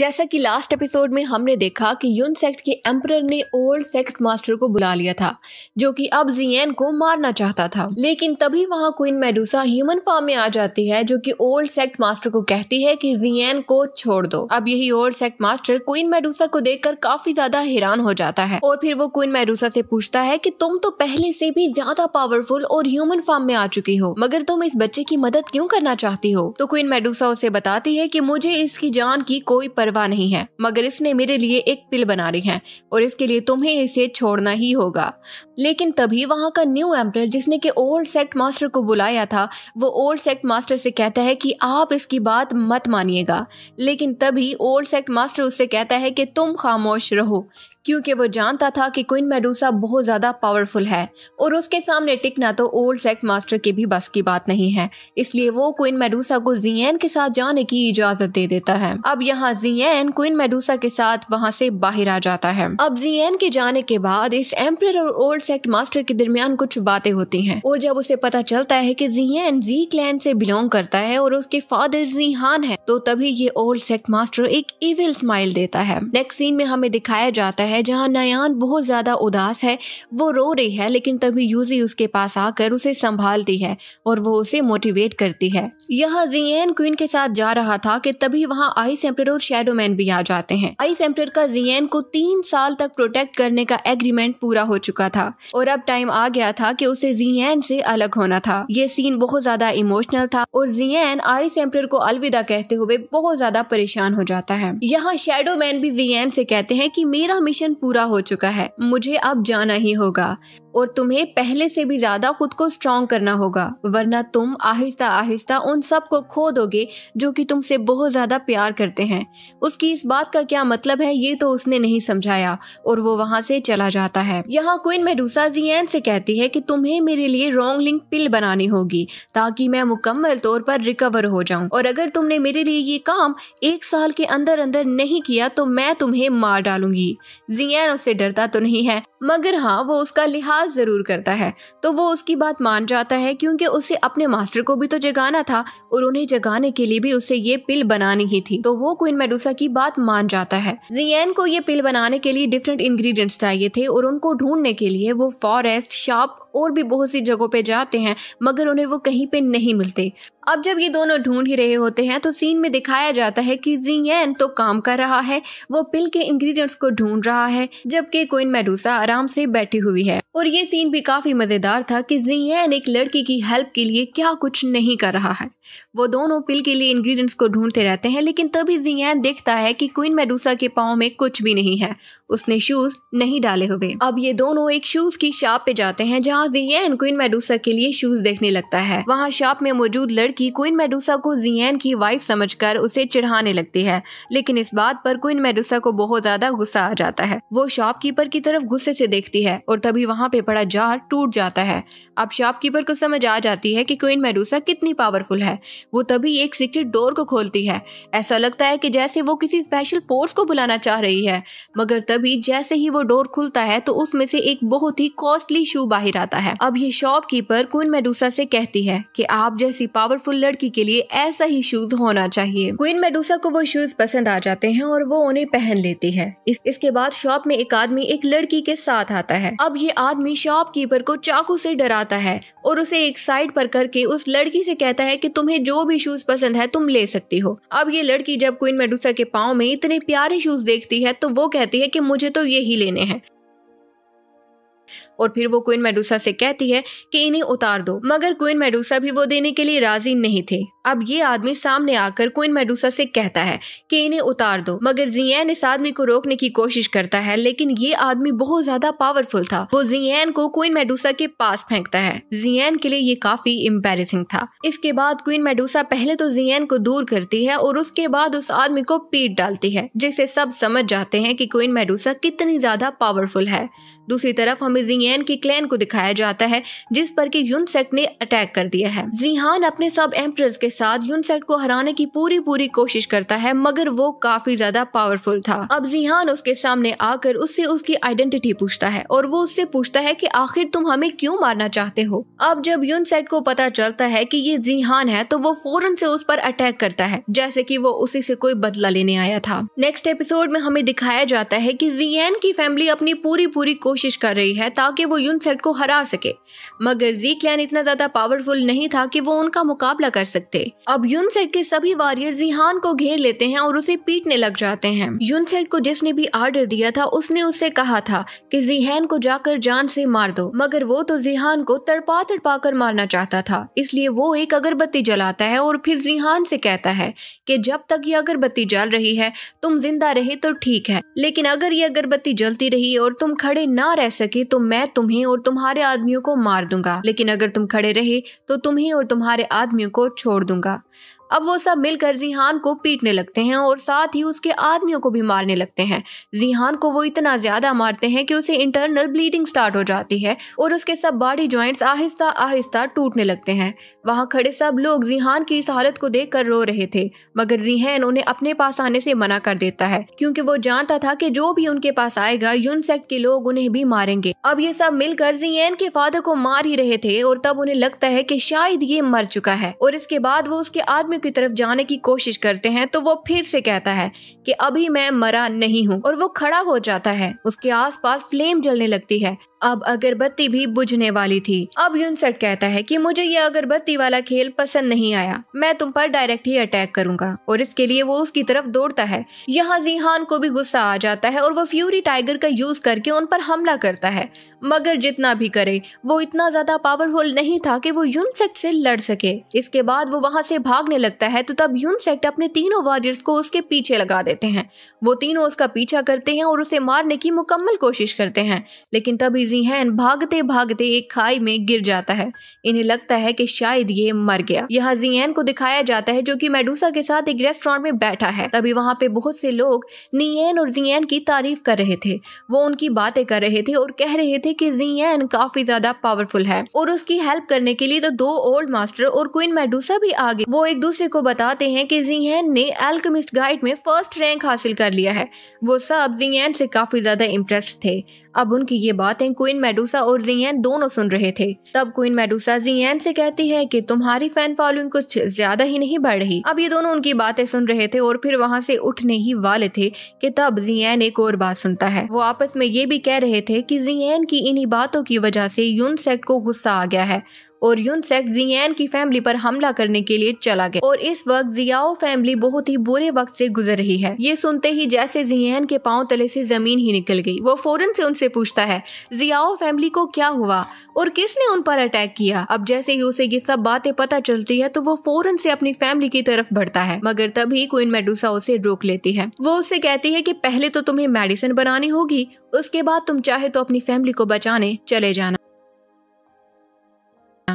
जैसा कि last episode में हमने देखा कि यून सेक्ट के एम्पर ने ओल्ड सेक्ट मास्टर को बुला लिया था जो कि अब जियन को मारना चाहता था लेकिन तभी वहां क्वीन मेडुसा ह्यूमन फॉर्म में आ जाती है जो कि ओल्ड सेक्ट मास्टर को कहती है कि जियन को छोड़ दो अब यही old sect master queen Medusa को देख काफी ज्यादा हैरान हो जाता है और फिर वो क्वीन मेडूसा से पूछता है की तुम तो पहले से भी ज्यादा पावरफुल और ह्यूमन फॉर्म में आ चुकी हो मगर तुम इस बच्चे की मदद क्यूँ करना चाहती हो तो क्वीन मेडूसा उसे बताती है की मुझे इसकी जान की कोई परवाह नहीं है मगर इसने मेरे लिए एक पिल बना रही है और इसके लिए तुम्हें इसे छोड़ना ही होगा लेकिन तभी वहाँ का न्यू एम्पर जिसने कि ओल्ड सेक्ट मास्टर को बुलाया था वो ओल्ड सेक्ट मास्टर से कहता है कि आप इसकी बात मत मानिएगा लेकिन तभी ओल्ड सेक्ट मास्टर उससे कहता है कि तुम खामोश रहो क्योंकि वो जानता था कि क्विन मेडूसा बहुत ज़्यादा पावरफुल है और उसके सामने टिकना तो ओल्ड सेक्ट मास्टर के भी बस की बात नहीं है इसलिए वो क्विन मेडूसा को जीएन के साथ जाने की इजाज़त दे देता है अब यहाँ जीएन क्विन मेडूसा के साथ वहाँ से बाहर आ जाता है अब जीएन के जाने के बाद इस एम्पर और ओल्ड सेक्ट मास्टर के दरमियान कुछ बातें होती हैं और जब उसे पता चलता है कि जियन जी क्लैन से बिलोंग करता है और उसके फादर जीहान है तो तभी ये ओल्ड सेक्ट मास्टर एक इविल स्माइल देता है नेक्स्ट सीन में हमें दिखाया जाता है जहाँ नयान बहुत ज्यादा उदास है वो रो रही है लेकिन तभी यूजी उसके पास आकर उसे संभालती है और वो उसे मोटिवेट करती है यहाँ जियन क्वीन के साथ जा रहा था कि तभी वहाँ आई सेम्पर और शेडोमैन भी आ जाते हैं आई सेम्पर का जीएन को तीन साल तक प्रोटेक्ट करने का एग्रीमेंट पूरा हो चुका था और अब टाइम आ गया था कि उसे जियन से अलग होना था ये सीन बहुत ज्यादा इमोशनल था और जियन आई एम्पर को अलविदा कहते हुए बहुत ज्यादा परेशान हो जाता है यहाँ शेडो मैन भी जियन से कहते हैं कि मेरा मिशन पूरा हो चुका है मुझे अब जाना ही होगा और तुम्हें पहले से भी ज़्यादा खुद को स्ट्रांग करना होगा वरना तुम आहिस्ता आहिस्ता उन सब को खो दोगे जो कि तुमसे बहुत ज़्यादा प्यार करते हैं उसकी इस बात का क्या मतलब है ये तो उसने नहीं समझाया और वो वहाँ से चला जाता है यहाँ क्विन मेडूसा जियन से कहती है कि तुम्हें मेरे लिए रॉन्ग लिंक पिल बनानी होगी ताकि मैं मुकम्मल तौर पर रिकवर हो जाऊँ और अगर तुमने मेरे लिए ये काम एक साल के अंदर अंदर नहीं किया तो मैं तुम्हें मार डालूंगी जियन उससे डरता तो नहीं है मगर हाँ वो उसका लिहाज ज़रूर करता है तो वो उसकी बात मान जाता है क्योंकि उसे अपने मास्टर को भी तो जगाना था और उन्हें जगाने के लिए भी उसे ये पिल बनानी ही थी तो वो क्वीन मेडूसा की बात मान जाता है जियन को ये पिल बनाने के लिए डिफरेंट इंग्रेडिएंट्स चाहिए थे और उनको ढूंढने के लिए वो फॉरेस्ट शॉप और भी बहुत सी जगहों पे जाते हैं मगर उन्हें वो कहीं पे नहीं मिलते अब जब ये दोनों ढूंढ ही रहे होते हैं तो सीन में दिखाया जाता है कि जियन तो काम कर रहा है वो पिल के इंग्रेडिएंट्स को ढूंढ रहा है जबकि क्वीन मेडूसा आराम से बैठी हुई है और ये सीन भी काफी मजेदार था कि जियन एक लड़की की हेल्प के लिए क्या कुछ नहीं कर रहा है वो दोनों पिल के लिए इंग्रेडिएंट्स को ढूंढते रहते हैं लेकिन तभी जियन देखता है कि क्वीन मेडूसा के पाओ में कुछ भी नहीं है उसने शूज नहीं डाले हुए अब ये दोनों एक शूज की शॉप पे जाते हैं जहाँ जियन क्वीन मेडूसा के लिए शूज देखने लगता है वहाँ शॉप में मौजूद लड़की क्वीन मेडूसा को जियन की वाइफ समझ उसे चिढ़ाने लगती है लेकिन इस बात पर क्वीन मेडूसा को बहुत ज्यादा गुस्सा आ जाता है वो शॉपकीपर की तरफ गुस्से से देखती है और तभी वहाँ पे पड़ा जार टूट जाता है अब शॉपकीपर को समझ आ जाती है कि क्वीन मेडूसा कितनी पावरफुल है वो तभी एक सीक्रेट डोर को खोलती है ऐसा लगता है कि जैसे वो किसी स्पेशल फोर्स को बुलाना चाह रही है मगर तभी जैसे ही वो डोर खुलता है तो उसमें से एक बहुत ही कॉस्टली शू बाहर आता है अब ये शॉपकीपर क्वीन मेडूसा से कहती है कि आप जैसी पावरफुल लड़की के लिए ऐसा ही शूज होना चाहिए क्वीन मेडूसा को वो शूज पसंद आ जाते हैं और वो उन्हें पहन लेती है इस, इसके बाद शॉप में एक आदमी एक लड़की के साथ साथ आता है अब ये आदमी शॉपकीपर को चाकू से डराता है और उसे एक साइड पर करके उस लड़की से कहता है कि तुम्हें जो भी शूज पसंद है तुम ले सकती हो अब ये लड़की जब क्वीन मेडुसा के पाँव में इतने प्यारे शूज देखती है तो वो कहती है की मुझे तो यही लेने हैं और फिर वो क्वीन मेडूसा से कहती है कि इन्हें उतार दो मगर क्वीन मेडूसा भी वो देने के लिए राजी नहीं थे अब ये आदमी सामने आकर क्वीन मेडूसा से कहता है कि इन्हें उतार दो मगर जियन इस आदमी को रोकने की कोशिश करता है लेकिन ये आदमी बहुत ज्यादा पावरफुल था वो जियन को क्वीन मेडूसा के पास फेंकता है जियन के लिए ये काफी एम्बेरसिंग था इसके बाद क्वीन मेडूसा पहले तो जियन को दूर करती है और उसके बाद उस आदमी को पीट डालती है जिसे सब समझ जाते हैं की क्वीन मेडूसा कितनी ज्यादा पावरफुल है दूसरी तरफ हमें जियन के क्लैन को दिखाया जाता है जिस पर कि यूनसेक ने अटैक कर दिया है जीहान अपने सब एम्प्रेस के साथ यूनसेक को हराने की पूरी पूरी कोशिश करता है मगर वो काफी ज्यादा पावरफुल था अब जीहान उसके सामने आकर उससे उसकी आइडेंटिटी पूछता है और वो उससे पूछता है की आखिर तुम हमें क्यूँ मारना चाहते हो अब जब यूनसेट को पता चलता है की ये जीहान है तो वो फौरन से उस पर अटैक करता है जैसे की वो उसी से कोई बदला लेने आया था नेक्स्ट एपिसोड में हमें दिखाया जाता है की जियन की फैमिली अपनी पूरी पूरी कोशिश कर रही है है ताकि वो यूनसेट को हरा सके मगर जी क्लैन इतना ज्यादा पावरफुल नहीं था कि वो उनका मुकाबला कर सकते अब यूनसेट के सभी वॉरियर जीहान को घेर लेते हैं और उसे पीटने लग जाते हैं यूनसेट को जिसने भी आर्डर दिया था उसने उससे कहा था की जिहान को जाकर जान से मार दो मगर वो तो जीहान को तड़पा तड़पा कर मारना चाहता था इसलिए वो एक अगरबत्ती जलाता है और फिर जीहान से कहता है कि जब तक ये अगरबत्ती जल रही है तुम जिंदा रहे तो ठीक है लेकिन अगर ये अगरबत्ती जलती रही और तुम खड़े ना रह सके तो मैं तुम्हें और तुम्हारे आदमियों को मार दूंगा लेकिन अगर तुम खड़े रहे तो तुम्हें और तुम्हारे आदमियों को छोड़ दूंगा अब वो सब मिलकर जीहान को पीटने लगते हैं और साथ ही उसके आदमियों को भी मारने लगते हैं जीहान को वो इतना ज्यादा मारते हैं कि उसे इंटरनल ब्लीडिंग स्टार्ट हो जाती है और उसके सब बॉडी ज्वाइंट्स आहिस्ता आहिस्ता टूटने लगते हैं वहाँ खड़े सब लोग जिहान की इस हालत को देख कर रो रहे थे मगर जिहैन उन्हें अपने पास आने से मना कर देता है क्यूँकी वो जानता था की जो भी उनके पास आएगा यूनसेक्ट के लोग उन्हें भी मारेंगे अब ये सब मिलकर जीएन के फादर को मार ही रहे थे और तब उन्हें लगता है की शायद ये मर चुका है और इसके बाद वो उसके आदमी की तरफ जाने की कोशिश करते हैं तो वो फिर से कहता है कि अभी मैं मरा नहीं हूँ और वो खड़ा हो जाता है उसके आसपास फ्लेम जलने लगती है अब अगरबत्ती भी बुझने वाली थी अब यूनसेट कहता है कि मुझे ये अगरबत्ती वाला खेल पसंद नहीं आया मैं तुम पर डायरेक्ट ही अटैक करूंगा और इसके लिए वो उसकी तरफ दौड़ता है यहाँ जीहान को भी गुस्सा आ जाता है और वो फ्यूरी टाइगर का यूज करके उन पर हमला करता है मगर जितना भी करे वो इतना ज्यादा पावरफुल नहीं था कि वो यूनसेट से लड़ सके इसके बाद वो वहां से भागने लगता है तो तब यूनसेट अपने तीनों वॉरियर्स को उसके पीछे लगा देते हैं वो तीनों उसका पीछा करते हैं और उसे मारने की मुकम्मल कोशिश करते हैं लेकिन तभी बिजी हैं भागते भागते एक खाई में गिर जाता है इन्हें लगता है कि शायद ये मर गया यहाँ जियन को दिखाया जाता है जो कि मेडूसा के साथ एक रेस्टोरेंट में बैठा है तभी वहाँ पे बहुत से लोग नियन और जियन की तारीफ कर रहे थे वो उनकी बातें कर रहे थे और कह रहे थे कि जियन काफी ज्यादा पावरफुल है और उसकी हेल्प करने के लिए तो दो ओल्ड मास्टर और क्वीन मेडूसा भी आ गए वो एक दूसरे को बताते हैं कि जियन ने एल्कमिस्ट गाइड में फर्स्ट रैंक हासिल कर लिया है वो सब जियन से काफी ज्यादा इंटरेस्ट थे अब उनकी ये बातें क्वीन मेडूसा और जियन दोनों सुन रहे थे तब क्वीन मेडूसा जियन से कहती है कि तुम्हारी फैन फॉलोइंग कुछ ज्यादा ही नहीं बढ़ रही अब ये दोनों उनकी बातें सुन रहे थे और फिर वहाँ से उठने ही वाले थे कि तब जियन एक और बात सुनता है वो आपस में ये भी कह रहे थे कि जियन की इन्हीं बातों की वजह से यून सेट को गुस्सा आ गया है और यूनसेक जियान की फैमिली पर हमला करने के लिए चला गया और इस वक्त जियाओ फैमिली बहुत ही बुरे वक्त से गुजर रही है ये सुनते ही जैसे जियान के पाँव तले से जमीन ही निकल गई वो फौरन से उनसे पूछता है जियाओ फैमिली को क्या हुआ और किसने उन पर अटैक किया अब जैसे ही उसे ये सब बातें पता चलती है तो वो फौरन से अपनी फैमिली की तरफ बढ़ता है मगर तभी क्वीन मेडूसा उसे रोक लेती है वो उसे कहती है की पहले तो तुम्हें मेडिसिन बनानी होगी उसके बाद तुम चाहे तो अपनी फैमिली को बचाने चले जाना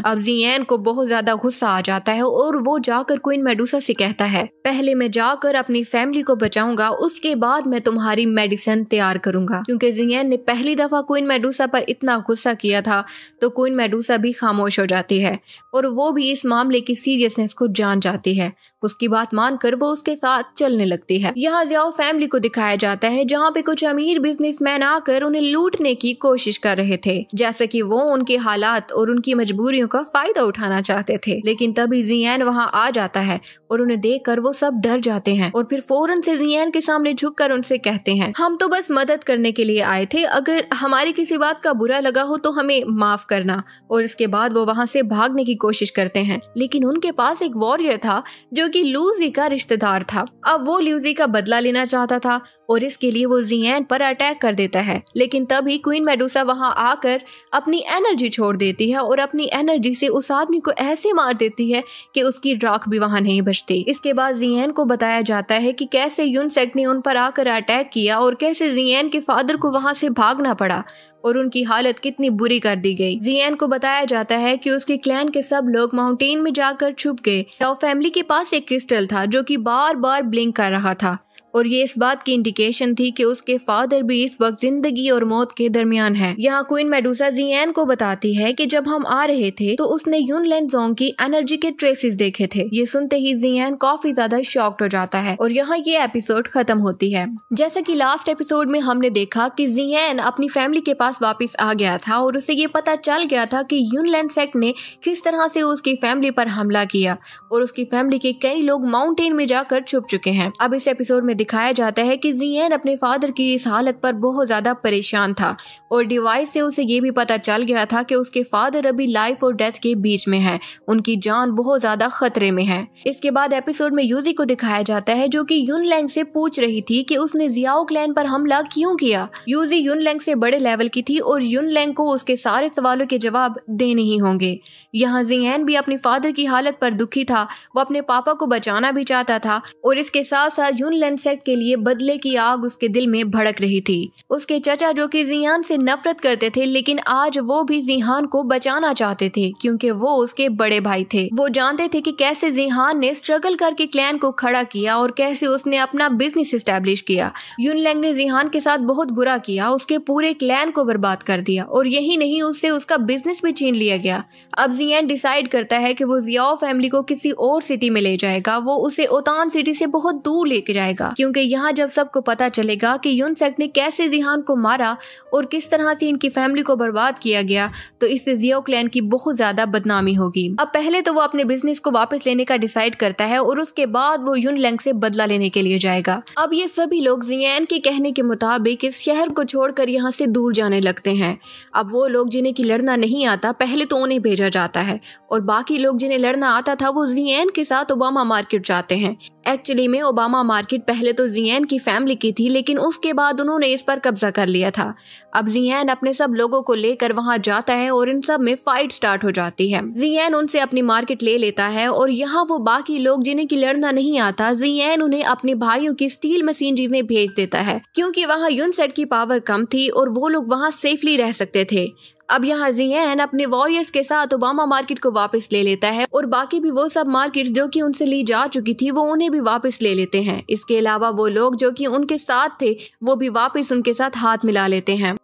अब जियन को बहुत ज्यादा गुस्सा आ जाता है और वो जाकर क्वीन मेडूसा से कहता है पहले मैं जाकर अपनी फैमिली को बचाऊंगा उसके बाद मैं तुम्हारी मेडिसिन तैयार करूंगा क्योंकि जियन ने पहली दफा क्वीन मेडूसा पर इतना गुस्सा किया था तो क्वीन मेडूसा भी खामोश हो जाती है और वो भी इस मामले की सीरियसनेस को जान जाती है उसकी बात मानकर वो उसके साथ चलने लगती है यहाँ जियाओ फैमिली को दिखाया जाता है जहाँ पे कुछ अमीर बिजनेस आकर उन्हें लूटने की कोशिश कर रहे थे जैसे कि वो उनके हालात और उनकी मजबूरियों कहानियों का फायदा उठाना चाहते थे लेकिन तभी जियान वहाँ आ जाता है और उन्हें देख वो सब डर जाते हैं और फिर फौरन से जियान के सामने झुक उनसे कहते हैं हम तो बस मदद करने के लिए आए थे अगर हमारी किसी बात का बुरा लगा हो तो हमें माफ करना और इसके बाद वो वहाँ से भागने की कोशिश करते हैं लेकिन उनके पास एक वॉरियर था जो कि लूजी का रिश्तेदार था अब वो लूजी का बदला लेना चाहता था और इसके लिए वो जियान पर अटैक कर देता है लेकिन तभी क्वीन मेडूसा वहाँ आकर अपनी एनर्जी छोड़ देती है और अपनी एनर्जी एनर्जी से उस आदमी को ऐसे मार देती है कि उसकी राख भी वहां नहीं बचती इसके बाद जियन को बताया जाता है कि कैसे यूनसेक ने उन पर आकर अटैक किया और कैसे जियन के फादर को वहां से भागना पड़ा और उनकी हालत कितनी बुरी कर दी गई जियन को बताया जाता है कि उसके क्लैन के सब लोग माउंटेन में जाकर छुप गए फैमिली के पास एक क्रिस्टल था जो कि बार बार ब्लिंक कर रहा था और ये इस बात की इंडिकेशन थी कि उसके फादर भी इस वक्त जिंदगी और मौत के दरमियान है यहाँ क्वीन मेडूसा जियन को बताती है कि जब हम आ रहे थे तो उसने यूनलैंड जोंग की एनर्जी के ट्रेसेस देखे थे ये सुनते ही जियन काफी ज्यादा शॉक्ड हो जाता है और यहाँ ये एपिसोड खत्म होती है जैसे की लास्ट एपिसोड में हमने देखा की जियन अपनी फैमिली के पास वापिस आ गया था और उसे ये पता चल गया था की यूनलैंड सेक्ट ने किस तरह से उसकी फैमिली पर हमला किया और उसकी फैमिली के कई लोग माउंटेन में जाकर छुप चुके हैं अब इस एपिसोड में दिखाया जाता है कि जियन अपने फादर की इस हालत पर बहुत ज़्यादा परेशान था और डिवाइस से उसे ये भी पता चल गया था कि उसके फादर अभी लाइफ और डेथ के बीच में है उनकी जान बहुत ज़्यादा खतरे में है इसके बाद एपिसोड में यूजी को दिखाया जाता है जो कि यून लैंग से पूछ रही थी कि उसने जियाओ क्लैन पर हमला क्यों किया यूजी यून लैंग से बड़े लेवल की थी और यून लैंग को उसके सारे सवालों के जवाब देने ही होंगे यहाँ जियन भी अपने फादर की हालत पर दुखी था वो अपने पापा को बचाना भी चाहता था और इसके साथ साथ यून लैंग एक्सेप्ट के लिए बदले की आग उसके दिल में भड़क रही थी उसके चाचा जो कि जियान से नफरत करते थे लेकिन आज वो भी जिहान को बचाना चाहते थे क्योंकि वो उसके बड़े भाई थे वो जानते थे कि कैसे जिहान ने स्ट्रगल करके क्लैन को खड़ा किया और कैसे उसने अपना बिजनेस स्टेब्लिश किया यूनलैंग ने जिहान के साथ बहुत बुरा किया उसके पूरे क्लैन को बर्बाद कर दिया और यही नहीं उससे उसका बिजनेस भी छीन लिया गया अब जियान डिसाइड करता है कि वो जियाओ फैमिली को किसी और सिटी में ले जाएगा वो उसे ओतान सिटी से बहुत दूर लेके जाएगा क्योंकि यहाँ जब सबको पता चलेगा कि यून सेक ने कैसे जिहान को मारा और किस तरह से इनकी फैमिली को बर्बाद किया गया तो इससे जियो क्लैन की बहुत ज़्यादा बदनामी होगी अब पहले तो वो अपने बिजनेस को वापस लेने का डिसाइड करता है और उसके बाद वो यून लैंग से बदला लेने के लिए जाएगा अब ये सभी लोग जियान के कहने के मुताबिक इस शहर को छोड़कर यहाँ से दूर जाने लगते हैं अब वो लोग जिन्हें की लड़ना नहीं आता पहले तो उन्हें भेजा जाता है और बाकी लोग जिन्हें लड़ना आता था वो जियान के साथ ओबामा मार्केट जाते हैं एक्चुअली में ओबामा मार्केट पहले पहले तो जियन की फैमिली की थी लेकिन उसके बाद उन्होंने इस पर कब्जा कर लिया था अब जियन अपने सब लोगों को लेकर वहां जाता है और इन सब में फाइट स्टार्ट हो जाती है जियन उनसे अपनी मार्केट ले लेता है और यहाँ वो बाकी लोग जिन्हें की लड़ना नहीं आता जियन उन्हें अपने भाइयों की स्टील मशीनरी में भेज देता है क्योंकि वहाँ यून की पावर कम थी और वो लोग वहाँ सेफली रह सकते थे अब यहाँ जियन अपने वॉरियर्स के साथ ओबामा मार्केट को वापस ले लेता है और बाकी भी वो सब मार्केट जो की उनसे ली जा चुकी थी वो उन्हें भी वापस ले लेते हैं इसके अलावा वो लोग जो की उनके साथ थे वो भी वापस उनके साथ हाथ मिला लेते हैं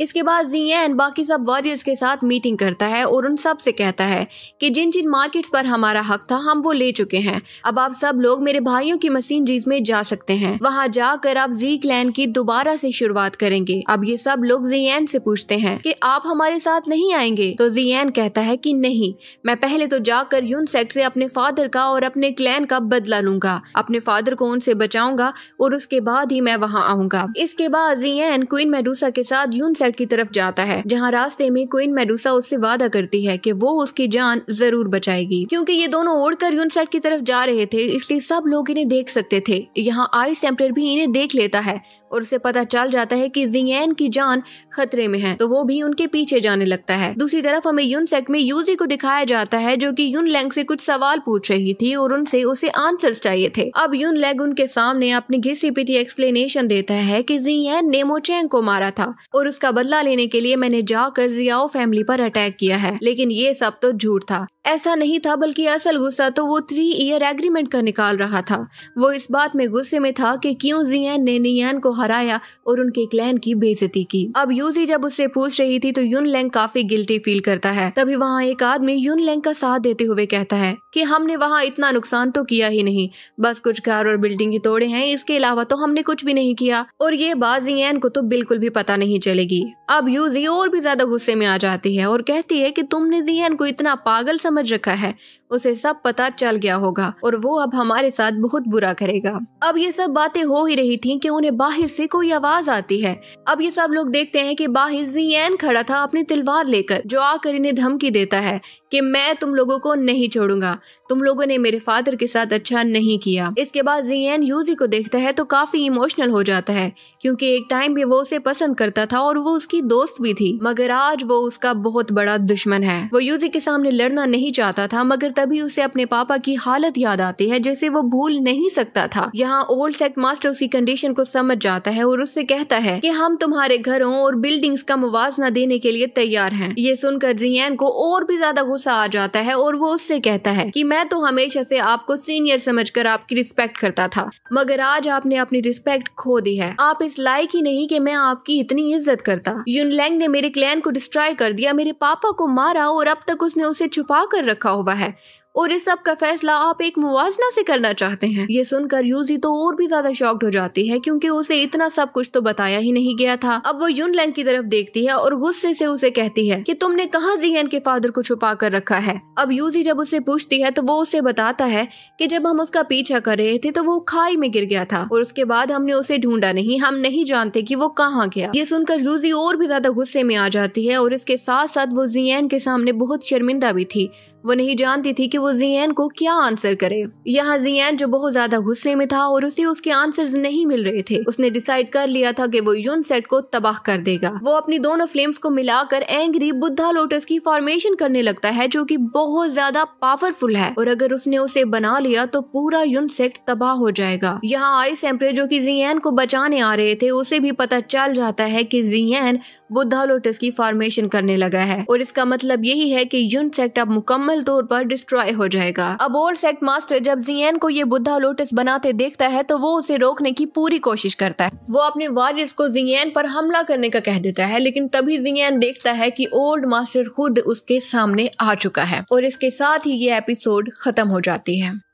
इसके बाद जीएन बाकी सब वॉरियर्स के साथ मीटिंग करता है और उन सब से कहता है कि जिन जिन मार्केट्स पर हमारा हक था हम वो ले चुके हैं अब आप सब लोग मेरे भाइयों की मशीनरीज में जा सकते हैं वहाँ जाकर आप जी क्लैन की दोबारा से शुरुआत करेंगे अब ये सब लोग जीएन से पूछते हैं कि आप हमारे साथ नहीं आएंगे तो जीएन कहता है कि नहीं मैं पहले तो जाकर यूनसेक से अपने फादर का और अपने क्लैन का बदला लूंगा अपने फादर को उनसे बचाऊंगा और उसके बाद ही मैं वहाँ आऊंगा इसके बाद जीएन क्वीन मेडूसा के साथ यूनसेक तट की तरफ जाता है जहाँ रास्ते में क्वीन मेडूसा उससे वादा करती है की वो उसकी जान जरूर बचाएगी क्यूँकी ये दोनों उड़कर यूनसेट की तरफ जा रहे थे इसलिए सब लोग इन्हें देख सकते थे यहाँ आइस टेम्पलर भी इन्हें देख लेता है और उसे पता चल जाता है कि जियन की जान खतरे में है तो वो भी उनके पीछे जाने लगता है दूसरी तरफ हमें यून सेट में यूजी को दिखाया जाता है जो कि यून लैंग से कुछ सवाल पूछ रही थी और उनसे उसे आंसर चाहिए थे अब यून लैंग उनके सामने अपनी घिसी पिटी एक्सप्लेनेशन देता है की जियन ने मोचैंग को मारा था और उसका बदला लेने के लिए मैंने जाकर जियाओ फैमिली पर अटैक किया है लेकिन ये सब तो झूठ था ऐसा नहीं था बल्कि असल गुस्सा तो वो थ्री ईयर एग्रीमेंट का निकाल रहा था वो इस बात में गुस्से में था कि क्यों जियन ने नियन को हराया और उनके क्लैन की बेजती की अब यूजी जब उससे पूछ रही थी तो यून लैंग काफी गिल्टी फील करता है तभी वहाँ एक आदमी यून लैंग का साथ देते हुए कहता है कि हमने वहाँ इतना नुकसान तो किया ही नहीं बस कुछ घर और बिल्डिंग ही तोड़े हैं इसके अलावा तो हमने कुछ भी नहीं किया और ये बात जियन को तो बिल्कुल भी पता नहीं चलेगी अब यूजी और भी ज्यादा गुस्से में आ जाती है और कहती है की तुमने जियन को इतना पागल समझ समझ रखा है उसे सब पता चल गया होगा और वो अब हमारे साथ बहुत बुरा करेगा अब ये सब बातें हो ही रही थी कि उन्हें बाहर से कोई आवाज आती है अब ये सब लोग देखते हैं कि बाहर जियन खड़ा था अपनी तलवार लेकर जो आकर इन्हें धमकी देता है कि मैं तुम लोगों को नहीं छोड़ूंगा तुम लोगों ने मेरे फादर के साथ अच्छा नहीं किया इसके बाद जियन यूजी को देखता है तो काफी इमोशनल हो जाता है क्योंकि एक टाइम भी वो उसे पसंद करता था और वो उसकी दोस्त भी थी मगर आज वो उसका बहुत बड़ा दुश्मन है वो यूजी के सामने लड़ना नहीं चाहता था मगर तभी उसे अपने पापा की हालत याद आती है जिसे वो भूल नहीं सकता था यहाँ ओल्ड सेट मास्टर उसकी कंडीशन को समझ जाता है और उससे कहता है कि हम तुम्हारे घरों और बिल्डिंग्स का मुवजना देने के लिए तैयार हैं ये सुनकर जियन को और भी ज्यादा गुस्सा आ जाता है और वो उससे कहता है कि मैं तो हमेशा से आपको सीनियर समझकर आपकी रिस्पेक्ट करता था मगर आज आपने अपनी रिस्पेक्ट खो दी है आप इस लायक ही नहीं कि मैं आपकी इतनी इज्जत करता यूनलैंग ने मेरे क्लैन को डिस्ट्रॉय कर दिया मेरे पापा को मारा और अब तक उसने उसे छुपा कर रखा हुआ है और इस सब का फैसला आप एक मुआजना से करना चाहते हैं ये सुनकर यूजी तो और भी ज्यादा शॉक्ड हो जाती है क्योंकि उसे इतना सब कुछ तो बताया ही नहीं गया था अब वो लैंग की तरफ देखती है और गुस्से से उसे कहती है कि तुमने कहा जियन के फादर को छुपा कर रखा है अब यूजी जब उसे पूछती है तो वो उसे बताता है कि जब हम उसका पीछा कर रहे थे तो वो खाई में गिर गया था और उसके बाद हमने उसे ढूंढा नहीं हम नहीं जानते कि वो कहाँ गया ये सुनकर यूजी और भी ज्यादा गुस्से में आ जाती है और इसके साथ साथ वो जियन के सामने बहुत शर्मिंदा भी थी वो नहीं जानती थी कि वो जियान को क्या आंसर करे यहाँ जियन जो बहुत ज्यादा गुस्से में था और उसे उसके आंसर्स नहीं मिल रहे थे उसने डिसाइड कर लिया था कि वो यून सेट को तबाह कर देगा वो अपनी दोनों फ्लेम्स को मिलाकर एंग्री बुद्धा लोटस की फॉर्मेशन करने लगता है जो की बहुत ज्यादा पावरफुल है और अगर उसने उसे बना लिया तो पूरा यून सेट तबाह हो जाएगा यहाँ आइस एम्परे जो की जियान को बचाने आ रहे थे उसे भी पता चल जाता है की जियान बुद्धा लोटस की फॉर्मेशन करने लगा है और इसका मतलब यही है की यून सेट अब मुकम्मल मुकम्मल तौर पर डिस्ट्रॉय हो जाएगा अब ओल्ड सेक्ट मास्टर जब जियन को ये बुद्धा लोटस बनाते देखता है तो वो उसे रोकने की पूरी कोशिश करता है वो अपने वॉरियर्स को जियन पर हमला करने का कह देता है लेकिन तभी जियन देखता है कि ओल्ड मास्टर खुद उसके सामने आ चुका है और इसके साथ ही ये एपिसोड खत्म हो जाती है